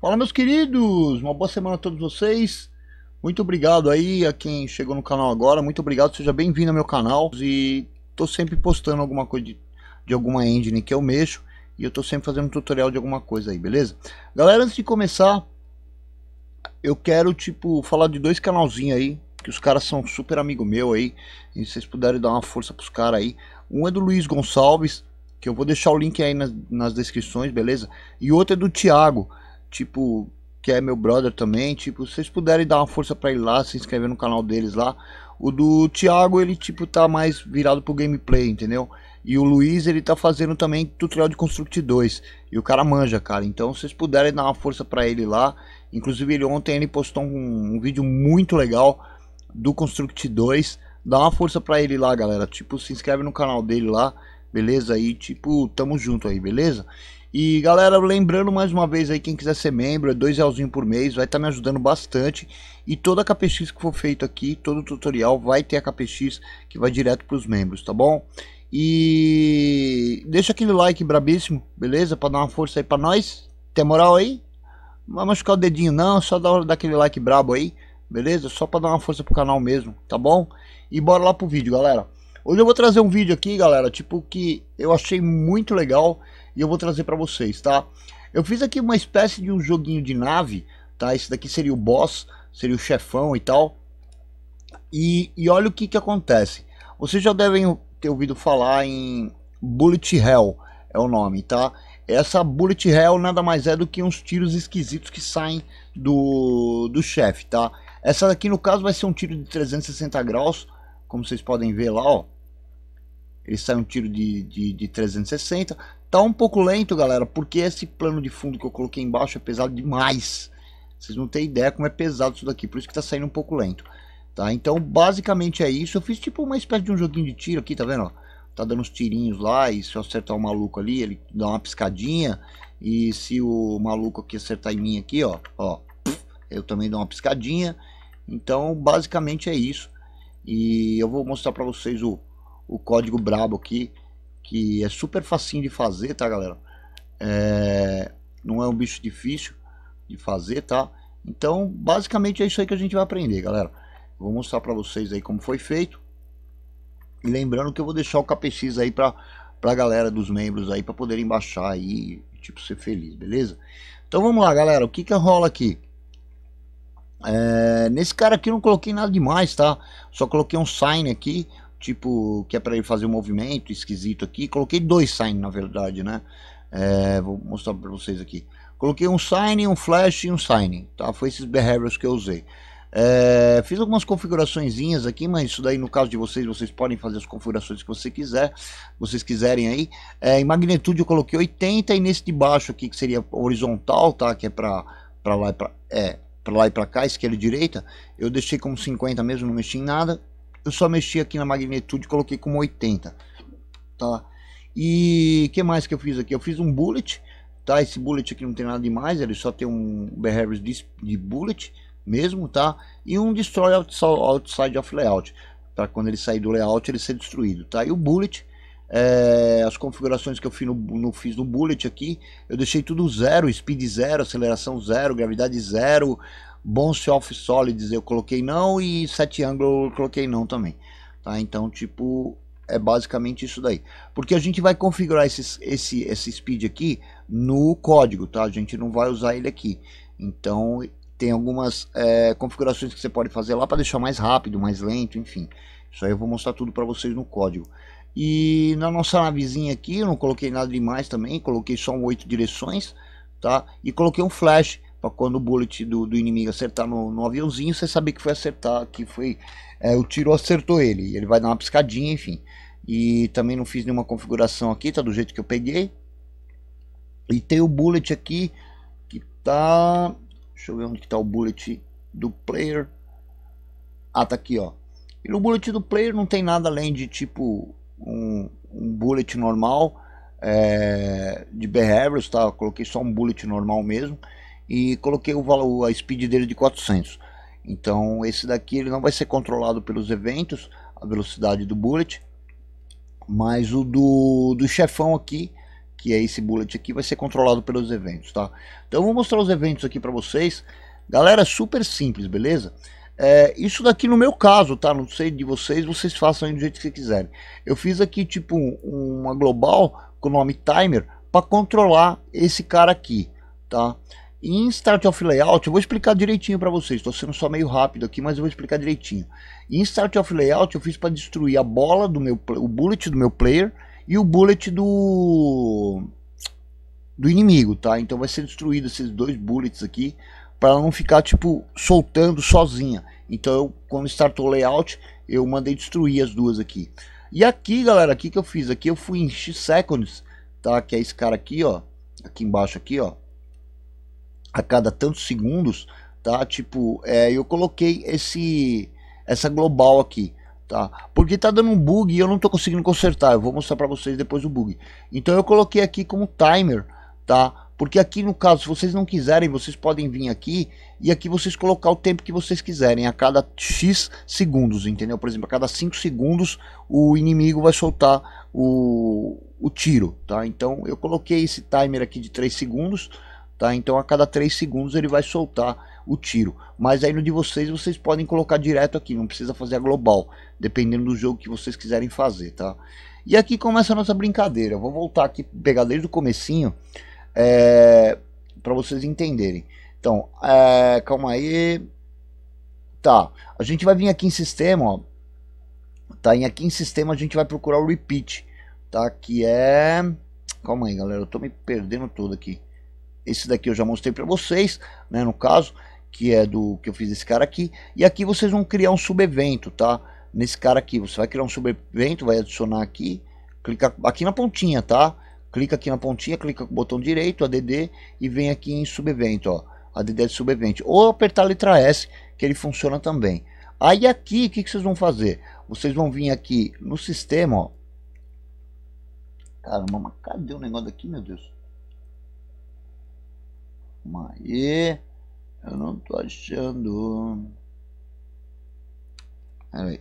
Fala meus queridos, uma boa semana a todos vocês. Muito obrigado aí a quem chegou no canal agora, muito obrigado, seja bem-vindo ao meu canal e tô sempre postando alguma coisa de, de alguma engine que eu mexo e eu tô sempre fazendo um tutorial de alguma coisa aí, beleza? Galera, antes de começar, eu quero, tipo, falar de dois canalzinhos aí, que os caras são super amigo meu aí, e vocês puderem dar uma força pros caras aí. Um é do Luiz Gonçalves, que eu vou deixar o link aí nas, nas descrições, beleza? E outro é do Thiago, tipo, que é meu brother também, tipo, se vocês puderem dar uma força para ir lá, se inscrever no canal deles lá. O do Thiago, ele tipo tá mais virado pro gameplay, entendeu? E o Luiz, ele tá fazendo também tutorial de Construct 2. E o cara manja, cara. Então, se vocês puderem dar uma força para ele lá. Inclusive, ele ontem ele postou um, um vídeo muito legal do Construct 2. Dá uma força para ele lá, galera. Tipo, se inscreve no canal dele lá, beleza? E tipo, tamo junto aí, beleza? E galera, lembrando mais uma vez aí, quem quiser ser membro, é dois realzinho por mês, vai estar tá me ajudando bastante. E toda a KPX que for feito aqui, todo o tutorial vai ter a KPX que vai direto para os membros, tá bom? E deixa aquele like brabíssimo, beleza? Pra dar uma força aí pra nós. Tem moral aí? Não vai machucar o dedinho não, só dá, dá aquele like brabo aí, beleza? Só pra dar uma força pro canal mesmo, tá bom? E bora lá pro vídeo, galera. Hoje eu vou trazer um vídeo aqui, galera, tipo que eu achei muito legal e eu vou trazer pra vocês, tá? Eu fiz aqui uma espécie de um joguinho de nave, tá? Esse daqui seria o boss, seria o chefão e tal. E, e olha o que que acontece. Vocês já devem ter ouvido falar em Bullet Hell, é o nome, tá? Essa Bullet Hell nada mais é do que uns tiros esquisitos que saem do, do chefe, tá? Essa daqui no caso vai ser um tiro de 360 graus, como vocês podem ver lá, ó. Ele sai um tiro de, de, de 360. Tá um pouco lento, galera, porque esse plano de fundo que eu coloquei embaixo é pesado demais. Vocês não têm ideia como é pesado isso daqui, por isso que tá saindo um pouco lento. Tá? Então, basicamente é isso. Eu fiz tipo uma espécie de um joguinho de tiro aqui, tá vendo? Tá dando uns tirinhos lá e se eu acertar o maluco ali, ele dá uma piscadinha. E se o maluco aqui acertar em mim aqui, ó, ó, eu também dou uma piscadinha. Então, basicamente é isso. E eu vou mostrar para vocês o, o código brabo aqui, que é super facinho de fazer, tá, galera? É, não é um bicho difícil de fazer, tá? Então, basicamente é isso aí que a gente vai aprender, galera. Vou mostrar para vocês aí como foi feito. E lembrando que eu vou deixar o KPX aí para a galera dos membros aí para poderem baixar aí, tipo ser feliz, beleza? Então vamos lá, galera, o que que rola aqui? É, nesse cara aqui eu não coloquei nada demais, tá? Só coloquei um sign aqui, tipo, que é para ele fazer um movimento esquisito aqui. Coloquei dois sign, na verdade, né? É, vou mostrar para vocês aqui. Coloquei um sign, um flash e um sign, tá? Foi esses behaviors que eu usei. É, fiz algumas configuraçõeszinhas aqui, mas isso daí no caso de vocês, vocês podem fazer as configurações que você quiser, vocês quiserem aí. É, em magnitude eu coloquei 80 e nesse de baixo aqui que seria horizontal, tá? Que é para para lá e para é, para lá e para cá, esquerda e direita, eu deixei como 50 mesmo, não mexi em nada. Eu só mexi aqui na magnitude e coloquei como 80, tá? E que mais que eu fiz aqui? Eu fiz um bullet, tá? Esse bullet aqui não tem nada demais, ele só tem um behavior de, de bullet mesmo, tá? E um Destroy Outside of Layout, para quando ele sair do layout ele ser destruído, tá? E o Bullet, é, as configurações que eu fiz no, no, fiz no Bullet aqui, eu deixei tudo zero, speed zero, aceleração zero, gravidade zero, bounce off solids eu coloquei não e set angle eu coloquei não também, tá? Então, tipo, é basicamente isso daí. Porque a gente vai configurar esses, esse, esse speed aqui no código, tá? A gente não vai usar ele aqui. Então, tem algumas é, configurações que você pode fazer lá para deixar mais rápido, mais lento, enfim. Isso aí eu vou mostrar tudo para vocês no código. E na nossa navezinha aqui, eu não coloquei nada demais também, coloquei só um oito direções, tá? E coloquei um flash para quando o bullet do, do inimigo acertar no, no, aviãozinho, você saber que foi acertar, que foi é, o tiro acertou ele, ele vai dar uma piscadinha, enfim. E também não fiz nenhuma configuração aqui, tá do jeito que eu peguei. E tem o bullet aqui que tá Deixa eu ver onde está o bullet do player. Ah, tá aqui, ó. E no bullet do player não tem nada além de tipo um, um bullet normal é, de behaviors, tá? Eu coloquei só um bullet normal mesmo e coloquei o valor, a speed dele de 400. Então esse daqui ele não vai ser controlado pelos eventos, a velocidade do bullet, mas o do, do chefão aqui que é esse bullet aqui, vai ser controlado pelos eventos, tá? Então eu vou mostrar os eventos aqui para vocês. Galera, super simples, beleza? É, isso daqui no meu caso, tá? Não sei de vocês, vocês façam do jeito que quiserem. Eu fiz aqui tipo uma global com o nome timer para controlar esse cara aqui, tá? Em Start of Layout, eu vou explicar direitinho para vocês. Estou sendo só meio rápido aqui, mas eu vou explicar direitinho. Em Start of Layout, eu fiz para destruir a bola do meu o bullet do meu player e o bullet do do inimigo, tá? Então vai ser destruído esses dois bullets aqui para não ficar tipo soltando sozinha. Então eu, quando startou o layout, eu mandei destruir as duas aqui. E aqui, galera, aqui que eu fiz aqui, eu fui em X seconds, tá? Que é esse cara aqui, ó, aqui embaixo aqui, ó. A cada tantos segundos, tá? Tipo, é, eu coloquei esse essa global aqui tá? Porque tá dando um bug e eu não tô conseguindo consertar. Eu vou mostrar para vocês depois o bug. Então eu coloquei aqui como timer, tá? Porque aqui no caso, se vocês não quiserem, vocês podem vir aqui e aqui vocês colocar o tempo que vocês quiserem, a cada X segundos, entendeu? Por exemplo, a cada 5 segundos o inimigo vai soltar o, o tiro, tá? Então eu coloquei esse timer aqui de 3 segundos, tá? Então a cada 3 segundos ele vai soltar o tiro. Mas aí no de vocês, vocês podem colocar direto aqui, não precisa fazer a global, dependendo do jogo que vocês quiserem fazer, tá? E aqui começa a nossa brincadeira, vou voltar aqui, pegar desde o comecinho, é, para vocês entenderem. Então, é, calma aí, tá, a gente vai vir aqui em sistema, ó, tá, e aqui em sistema a gente vai procurar o repeat, tá, que é... Calma aí, galera, eu tô me perdendo tudo aqui. Esse daqui eu já mostrei para vocês, né, no caso que é do que eu fiz esse cara aqui. E aqui vocês vão criar um subevento, tá? Nesse cara aqui, você vai criar um subevento, vai adicionar aqui, clica aqui na pontinha, tá? Clica aqui na pontinha, clica com o botão direito, ADD, e vem aqui em subevento, ó. ADD de subevento. Ou apertar a letra S, que ele funciona também. Aí aqui, o que, que vocês vão fazer? Vocês vão vir aqui no sistema, ó. Caramba, mas cadê o negócio daqui, meu Deus? Calma aí. Eu não tô achando. Peraí.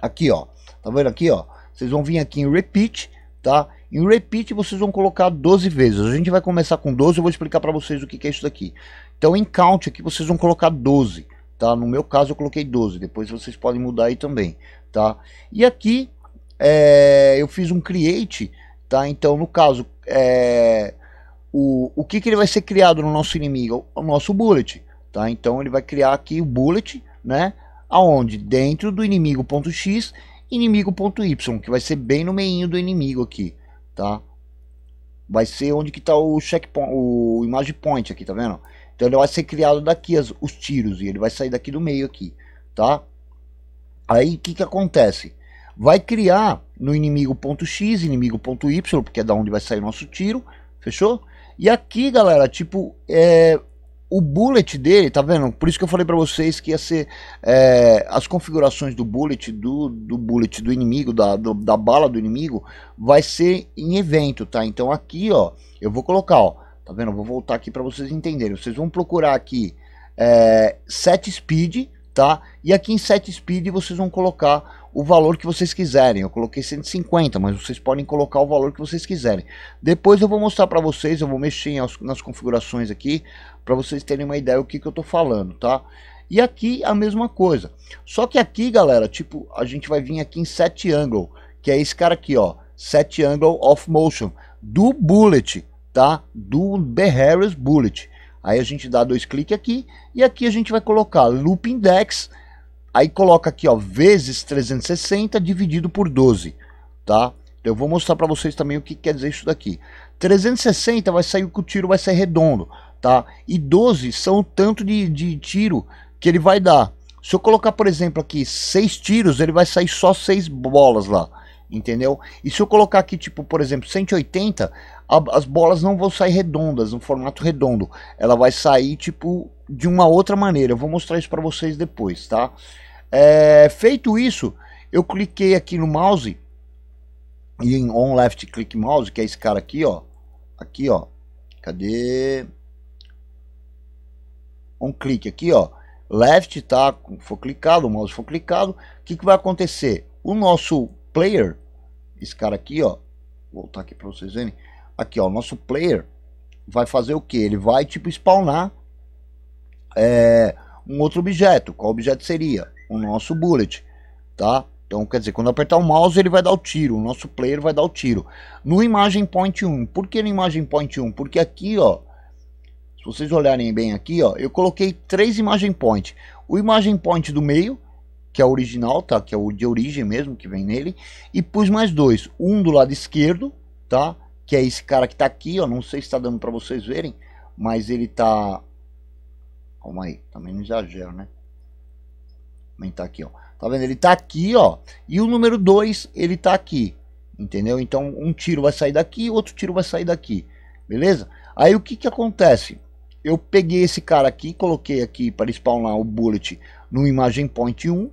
Aqui, ó. Tá vendo aqui, ó? Vocês vão vir aqui em repeat, tá? Em repeat vocês vão colocar 12 vezes. A gente vai começar com 12, eu vou explicar para vocês o que, que é isso daqui. Então em count aqui vocês vão colocar 12, tá? No meu caso eu coloquei 12, depois vocês podem mudar aí também, tá? E aqui é, eu fiz um create, tá? Então no caso é, o, o que, que ele vai ser criado no nosso inimigo? O nosso bullet. Tá? Então ele vai criar aqui o bullet, né? Aonde? Dentro do inimigo.x, inimigo.y, que vai ser bem no meio do inimigo aqui, tá? Vai ser onde que tá o checkpoint, o image point aqui, tá vendo? Então ele vai ser criado daqui as, os tiros e ele vai sair daqui do meio aqui, tá? Aí o que que acontece? Vai criar no inimigo.x, inimigo.y, porque é da onde vai sair o nosso tiro, fechou? E aqui, galera, tipo, é, o bullet dele, tá vendo? Por isso que eu falei para vocês que ia ser é, as configurações do bullet, do, do bullet do inimigo, da, do, da bala do inimigo, vai ser em evento, tá? Então aqui, ó, eu vou colocar, ó, tá vendo? Eu vou voltar aqui para vocês entenderem. Vocês vão procurar aqui é, set speed, tá? E aqui em set speed vocês vão colocar o valor que vocês quiserem. Eu coloquei 150, mas vocês podem colocar o valor que vocês quiserem. Depois eu vou mostrar para vocês, eu vou mexer nas configurações aqui, para vocês terem uma ideia do que, que eu estou falando, tá? E aqui a mesma coisa. Só que aqui, galera, tipo, a gente vai vir aqui em set angle, que é esse cara aqui, ó, set angle of motion do bullet, tá? Do B bullet. Aí a gente dá dois cliques aqui e aqui a gente vai colocar loop index Aí coloca aqui, ó, vezes 360 dividido por 12, tá? Então eu vou mostrar para vocês também o que quer dizer isso daqui. 360 vai sair que o tiro vai ser redondo, tá? E 12 são o tanto de, de tiro que ele vai dar. Se eu colocar, por exemplo, aqui 6 tiros, ele vai sair só 6 bolas lá, entendeu? E se eu colocar aqui, tipo, por exemplo, 180, a, as bolas não vão sair redondas, no formato redondo. Ela vai sair, tipo, de uma outra maneira. Eu vou mostrar isso para vocês depois, tá? É, feito isso, eu cliquei aqui no mouse e em on left click mouse, que é esse cara aqui, ó. Aqui, ó. Cadê? Um clique aqui, ó. Left, tá? For clicado, o mouse for clicado. O que, que vai acontecer? O nosso player, esse cara aqui, ó. Vou voltar aqui para vocês verem. Aqui, ó. O nosso player vai fazer o que? Ele vai, tipo, spawnar é, um outro objeto. Qual objeto seria? O nosso bullet, tá? Então, quer dizer, quando apertar o mouse, ele vai dar o tiro, o nosso player vai dar o tiro. No imagem point 1, por que no imagem point 1? Porque aqui, ó, se vocês olharem bem aqui, ó, eu coloquei três imagem point. O imagem point do meio, que é o original, tá? Que é o de origem mesmo, que vem nele. E pus mais dois, um do lado esquerdo, tá? Que é esse cara que tá aqui, ó, não sei se tá dando para vocês verem, mas ele tá Calma aí, também não exagero, né? Aumentar tá aqui, ó. Tá vendo? Ele tá aqui, ó. E o número 2, ele tá aqui. Entendeu? Então, um tiro vai sair daqui, outro tiro vai sair daqui. Beleza? Aí, o que que acontece? Eu peguei esse cara aqui, coloquei aqui para spawnar o bullet no imagem point 1.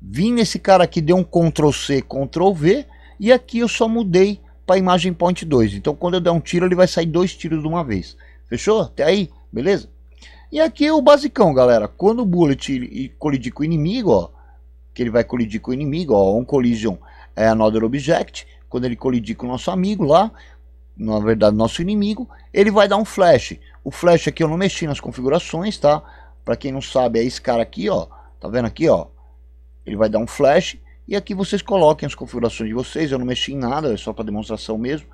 Vim nesse cara aqui, dei um Ctrl C, Ctrl V. E aqui eu só mudei para imagem point 2. Então, quando eu der um tiro, ele vai sair dois tiros de uma vez. Fechou? Até aí? Beleza? E aqui é o basicão, galera. Quando o Bullet colidir com o inimigo, ó, que ele vai colidir com o inimigo, ó, on collision é another object, quando ele colidir com o nosso amigo lá, na verdade nosso inimigo, ele vai dar um flash. O flash aqui eu não mexi nas configurações, tá? Para quem não sabe, é esse cara aqui, ó. Tá vendo aqui, ó? Ele vai dar um flash e aqui vocês coloquem as configurações de vocês. Eu não mexi em nada, é só para demonstração mesmo.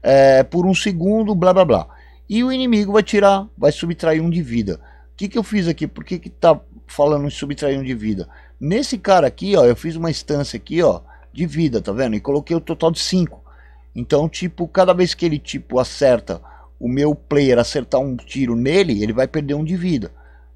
É, por um segundo, blá blá blá e o inimigo vai tirar, vai subtrair um de vida. O que, que eu fiz aqui? Por que, que tá falando em subtrair um de vida? Nesse cara aqui, ó, eu fiz uma instância aqui, ó, de vida, tá vendo? E coloquei o total de 5. Então, tipo, cada vez que ele tipo acerta o meu player acertar um tiro nele, ele vai perder um de vida,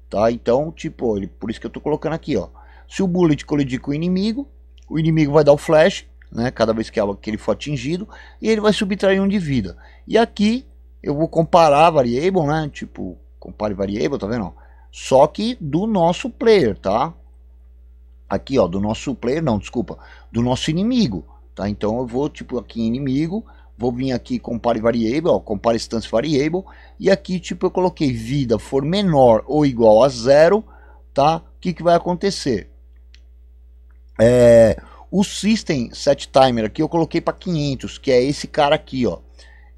tá? Então, tipo, ele, por isso que eu tô colocando aqui, ó. Se o bullet colidir com o inimigo, o inimigo vai dar o flash, né? Cada vez que, que ele for atingido, e ele vai subtrair um de vida. E aqui eu vou comparar variable, né? Tipo, compare variable, tá vendo? Só que do nosso player, tá? Aqui, ó, do nosso player, não, desculpa, do nosso inimigo, tá? Então eu vou, tipo, aqui em inimigo, vou vir aqui compare variable, ó, compare instance variable, e aqui, tipo, eu coloquei vida for menor ou igual a zero, tá? O que que vai acontecer? É, o system set timer aqui eu coloquei para 500, que é esse cara aqui, ó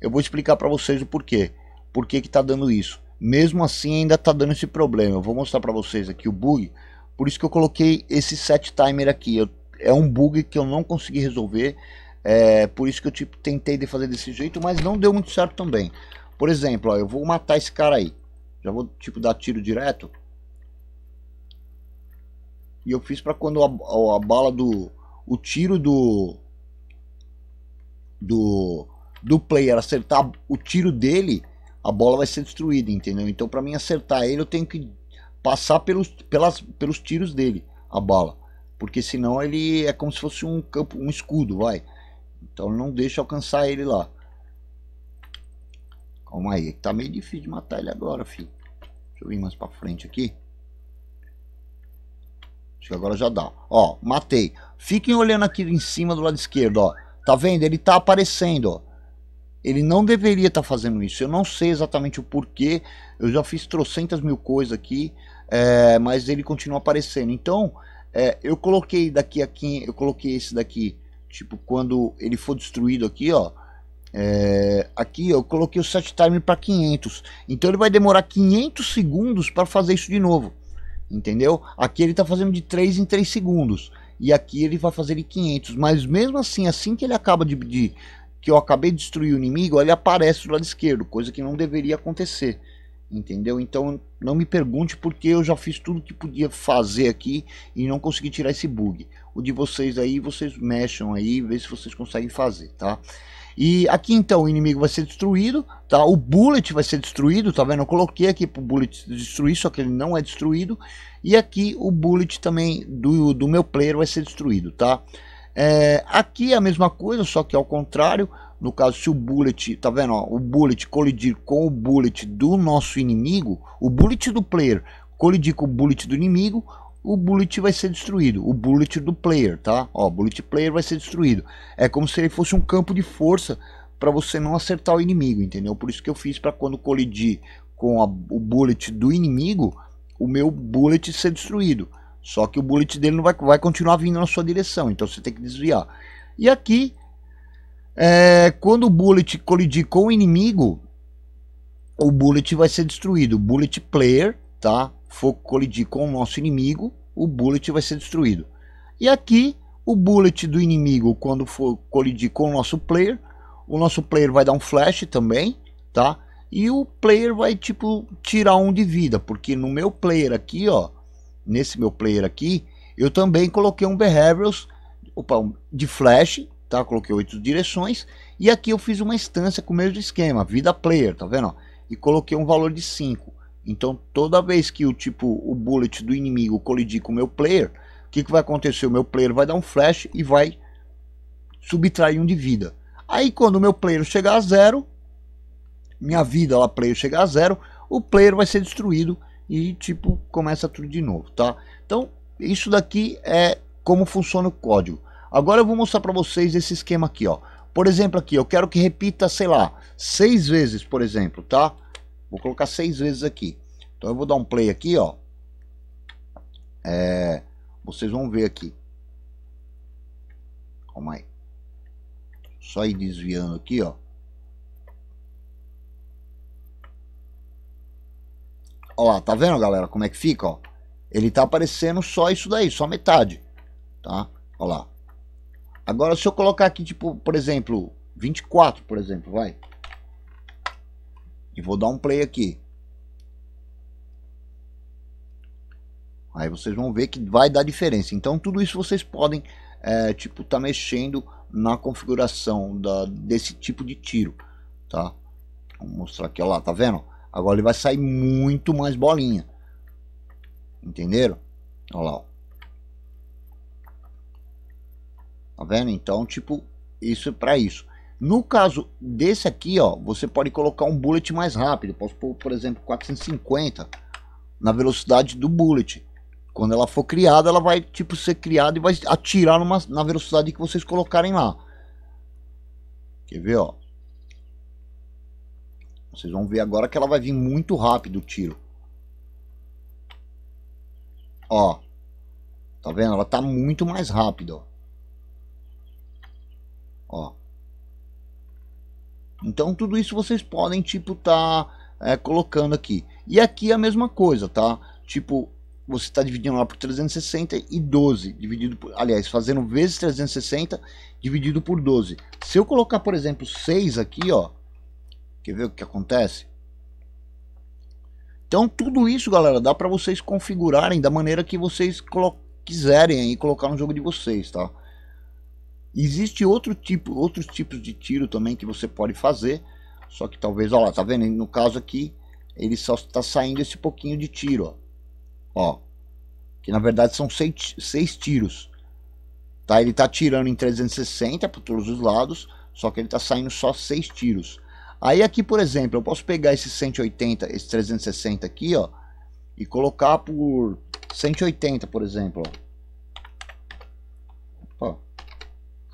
eu vou explicar para vocês o porquê. Por que está dando isso? Mesmo assim, ainda está dando esse problema. Eu vou mostrar para vocês aqui o bug. Por isso que eu coloquei esse set timer aqui. Eu, é um bug que eu não consegui resolver. É, por isso que eu tipo, tentei de fazer desse jeito, mas não deu muito certo também. Por exemplo, ó, eu vou matar esse cara aí. Já vou tipo dar tiro direto. E eu fiz para quando a, a, a, bala do o tiro do do do player acertar o tiro dele, a bola vai ser destruída, entendeu? Então, para mim acertar ele, eu tenho que passar pelos, pelas, pelos tiros dele, a bala, porque senão ele é como se fosse um campo, um escudo, vai. Então, não deixa alcançar ele lá. Calma aí, tá meio difícil de matar ele agora, filho. Deixa eu vir mais para frente aqui. Acho que agora já dá. Ó, matei. Fiquem olhando aqui em cima do lado esquerdo, ó. Tá vendo? Ele tá aparecendo, ó. Ele não deveria estar tá fazendo isso. Eu não sei exatamente o porquê. Eu já fiz trocentas mil coisas aqui, é, mas ele continua aparecendo. Então, é, eu coloquei daqui a quem, eu coloquei esse daqui, tipo quando ele for destruído aqui, ó. É, aqui eu coloquei o set time para 500. Então ele vai demorar 500 segundos para fazer isso de novo. Entendeu? Aqui ele está fazendo de 3 em 3 segundos. E aqui ele vai fazer de 500. Mas mesmo assim, assim que ele acaba de, de que eu acabei de destruir o inimigo, ele aparece do lado esquerdo, coisa que não deveria acontecer. Entendeu? Então não me pergunte porque eu já fiz tudo que podia fazer aqui e não consegui tirar esse bug. O de vocês aí, vocês mexam aí, vê se vocês conseguem fazer, tá? E aqui então o inimigo vai ser destruído, tá? O bullet vai ser destruído, tá vendo? Eu coloquei aqui pro bullet destruir, só que ele não é destruído. E aqui o bullet também do, do meu player vai ser destruído, tá? É, aqui é a mesma coisa, só que ao contrário. No caso, se o bullet, tá vendo? Ó, o bullet colidir com o bullet do nosso inimigo, o bullet do player colidir com o bullet do inimigo, o bullet vai ser destruído. O bullet do player, tá? Ó, bullet player vai ser destruído. É como se ele fosse um campo de força para você não acertar o inimigo, entendeu? Por isso que eu fiz para quando colidir com a, o bullet do inimigo, o meu bullet ser destruído. Só que o bullet dele não vai, vai continuar vindo na sua direção, então você tem que desviar. E aqui, é, quando o bullet colidir com o inimigo, o bullet vai ser destruído. O bullet player, tá? For colidir com o nosso inimigo, o bullet vai ser destruído. E aqui, o bullet do inimigo, quando for colidir com o nosso player, o nosso player vai dar um flash também, tá? E o player vai, tipo, tirar um de vida, porque no meu player aqui, ó, nesse meu player aqui, eu também coloquei um behaviors opa, um, de flash, tá? Coloquei oito direções e aqui eu fiz uma instância com o mesmo esquema, vida player, tá vendo? E coloquei um valor de 5. Então toda vez que o tipo o bullet do inimigo colidir com o meu player, o que, que vai acontecer? O meu player vai dar um flash e vai subtrair um de vida. Aí quando o meu player chegar a zero, minha vida lá player chegar a zero, o player vai ser destruído e tipo começa tudo de novo, tá? Então isso daqui é como funciona o código. Agora eu vou mostrar para vocês esse esquema aqui, ó. Por exemplo aqui, eu quero que repita, sei lá, seis vezes, por exemplo, tá? Vou colocar seis vezes aqui. Então eu vou dar um play aqui, ó. É, vocês vão ver aqui. Calma aí. Só ir desviando aqui, ó. Ó tá vendo, galera, como é que fica, ó? Ele tá aparecendo só isso daí, só metade, tá? Ó lá. Agora, se eu colocar aqui, tipo, por exemplo, 24, por exemplo, vai. E vou dar um play aqui. Aí vocês vão ver que vai dar diferença. Então, tudo isso vocês podem, é, tipo, tá mexendo na configuração da, desse tipo de tiro, tá? Vou mostrar aqui, ó lá, tá vendo? Agora ele vai sair muito mais bolinha. Entenderam? Olha lá. Ó. Tá vendo? Então, tipo, isso é para isso. No caso desse aqui, ó, você pode colocar um bullet mais rápido. Eu posso pôr, por exemplo, 450 na velocidade do bullet. Quando ela for criada, ela vai tipo ser criada e vai atirar numa, na velocidade que vocês colocarem lá. Quer ver, ó? Vocês vão ver agora que ela vai vir muito rápido o tiro. Ó. Tá vendo? Ela tá muito mais rápida, ó. Ó. Então tudo isso vocês podem, tipo, tá é, colocando aqui. E aqui é a mesma coisa, tá? Tipo, você está dividindo lá por 360 e 12, dividido por, aliás, fazendo vezes 360 dividido por 12. Se eu colocar, por exemplo, 6 aqui, ó, Quer ver o que acontece? Então tudo isso, galera, dá para vocês configurarem da maneira que vocês quiserem e colocar no jogo de vocês, tá? Existe outro tipo, outros tipos de tiro também que você pode fazer, só que talvez, olha lá, tá vendo? No caso aqui, ele só está saindo esse pouquinho de tiro, ó. ó que na verdade são seis, seis tiros. Tá? Ele tá tirando em 360 para todos os lados, só que ele tá saindo só seis tiros. Aí aqui, por exemplo, eu posso pegar esse 180, esse 360 aqui, ó, e colocar por 180, por exemplo, ó. Opa,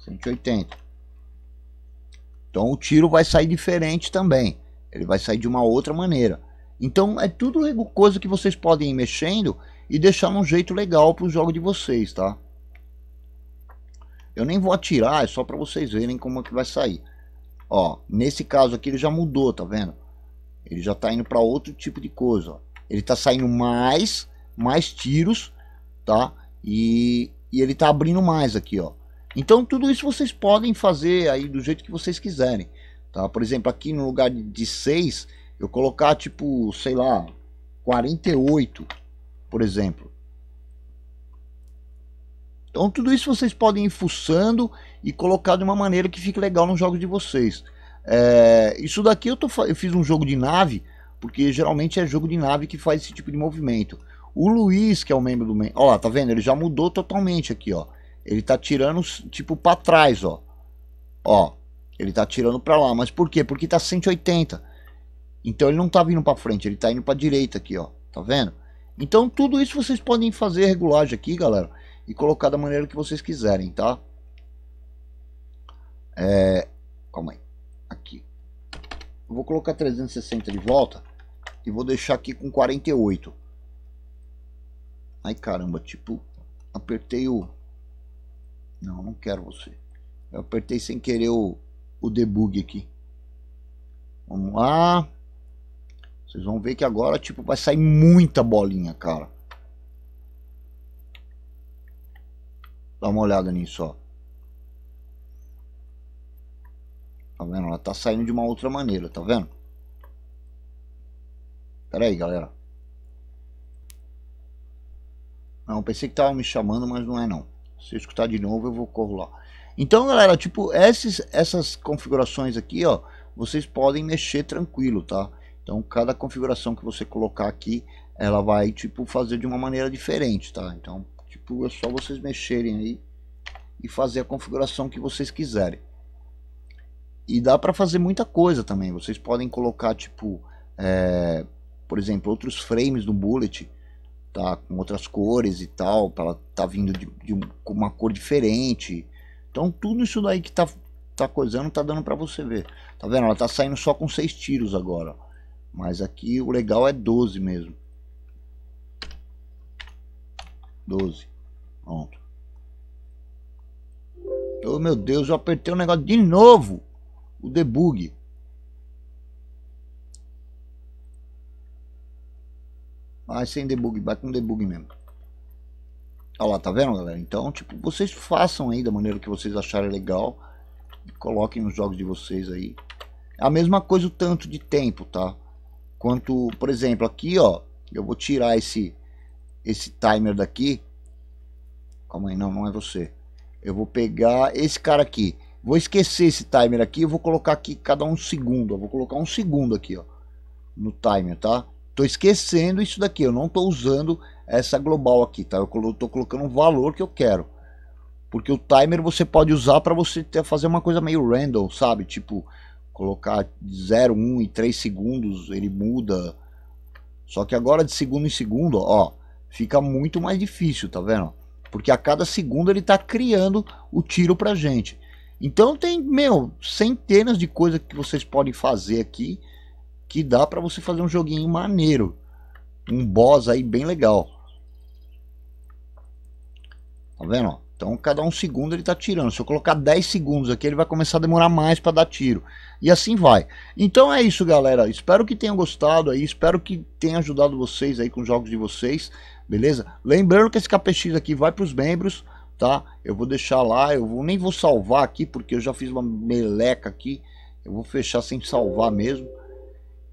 180. Então o tiro vai sair diferente também. Ele vai sair de uma outra maneira. Então é tudo coisa que vocês podem ir mexendo e deixar um jeito legal para o jogo de vocês, tá? Eu nem vou atirar, é só para vocês verem como é que vai sair. Ó, nesse caso aqui ele já mudou, tá vendo? Ele já tá indo para outro tipo de coisa, ó. Ele tá saindo mais, mais tiros, tá? E, e ele tá abrindo mais aqui, ó. Então tudo isso vocês podem fazer aí do jeito que vocês quiserem, tá? Por exemplo, aqui no lugar de 6, eu colocar tipo, sei lá, 48, por exemplo. Então tudo isso vocês podem ir fuçando e colocar de uma maneira que fique legal nos jogos de vocês. É, isso daqui eu, tô, eu fiz um jogo de nave, porque geralmente é jogo de nave que faz esse tipo de movimento. O Luiz, que é o um membro do... Olha tá vendo? Ele já mudou totalmente aqui, ó. Ele tá tirando, tipo, para trás, ó. Ó, ele tá tirando para lá. Mas por quê? Porque tá 180. Então ele não tá vindo para frente, ele tá indo para direita aqui, ó. Tá vendo? Então tudo isso vocês podem fazer regulagem aqui, galera e colocar da maneira que vocês quiserem, tá? É, calma aí, aqui. Eu vou colocar 360 de volta e vou deixar aqui com 48. Ai caramba, tipo, apertei o... Não, não quero você. Eu apertei sem querer o, o debug aqui. Vamos lá. Vocês vão ver que agora, tipo, vai sair muita bolinha, cara. Dá uma olhada nisso, ó. Tá vendo? Ela tá saindo de uma outra maneira, tá vendo? Pera aí, galera. Não, pensei que tava me chamando, mas não é não. Se eu escutar de novo, eu vou correr lá Então, galera, tipo, esses, essas configurações aqui, ó, vocês podem mexer tranquilo, tá? Então, cada configuração que você colocar aqui, ela vai, tipo, fazer de uma maneira diferente, tá? Então, Tipo, é só vocês mexerem aí e fazer a configuração que vocês quiserem. E dá para fazer muita coisa também. Vocês podem colocar, tipo, é, por exemplo, outros frames no bullet, tá? Com outras cores e tal, para ela tá vindo de, de, uma cor diferente. Então, tudo isso daí que tá, tá coisando, tá dando para você ver. Tá vendo? Ela tá saindo só com seis tiros agora. Mas aqui o legal é 12 mesmo. 12. Pronto. Oh meu Deus, eu apertei o negócio de novo. O debug. Mas sem debug, vai com debug mesmo. Olha lá, tá vendo galera? Então, tipo, vocês façam aí da maneira que vocês acharem legal. Coloquem nos jogos de vocês aí. É a mesma coisa o tanto de tempo, tá? Quanto, por exemplo, aqui ó, eu vou tirar esse esse timer daqui. Calma aí, não, não é você. Eu vou pegar esse cara aqui. Vou esquecer esse timer aqui. Eu vou colocar aqui cada um segundo. Vou colocar um segundo aqui, ó. No timer, tá? Tô esquecendo isso daqui. Eu não tô usando essa global aqui, tá? Eu tô colocando um valor que eu quero. Porque o timer você pode usar para você ter, fazer uma coisa meio random, sabe? Tipo, colocar 0, 1 e 3 segundos, ele muda. Só que agora de segundo em segundo, ó, Fica muito mais difícil, tá vendo? Porque a cada segundo ele tá criando o tiro pra gente. Então tem, meu, centenas de coisas que vocês podem fazer aqui que dá para você fazer um joguinho maneiro. Um boss aí bem legal. Tá vendo? Então cada um segundo ele tá tirando. Se eu colocar 10 segundos aqui, ele vai começar a demorar mais para dar tiro. E assim vai. Então é isso, galera. Espero que tenham gostado aí, espero que tenha ajudado vocês aí com os jogos de vocês beleza? Lembrando que esse KPX aqui vai para os membros, tá? Eu vou deixar lá, eu vou, nem vou salvar aqui, porque eu já fiz uma meleca aqui. Eu vou fechar sem salvar mesmo.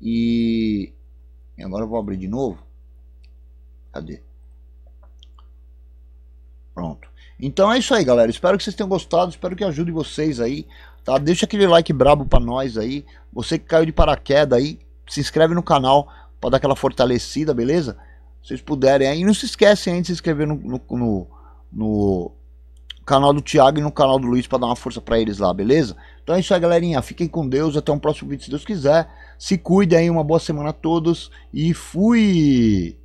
E, e agora eu vou abrir de novo. Cadê? Pronto. Então é isso aí, galera. Espero que vocês tenham gostado. Espero que ajude vocês aí. Tá? Deixa aquele like brabo pra nós aí. Você que caiu de paraquedas aí, se inscreve no canal pra dar aquela fortalecida, beleza? vocês puderem aí. Não se esquecem ainda de se inscrever no, no, no, no canal do Thiago e no canal do Luiz para dar uma força para eles lá, beleza? Então é isso aí, galerinha. Fiquem com Deus. Até um próximo vídeo, se Deus quiser. Se cuidem aí. Uma boa semana a todos. E fui!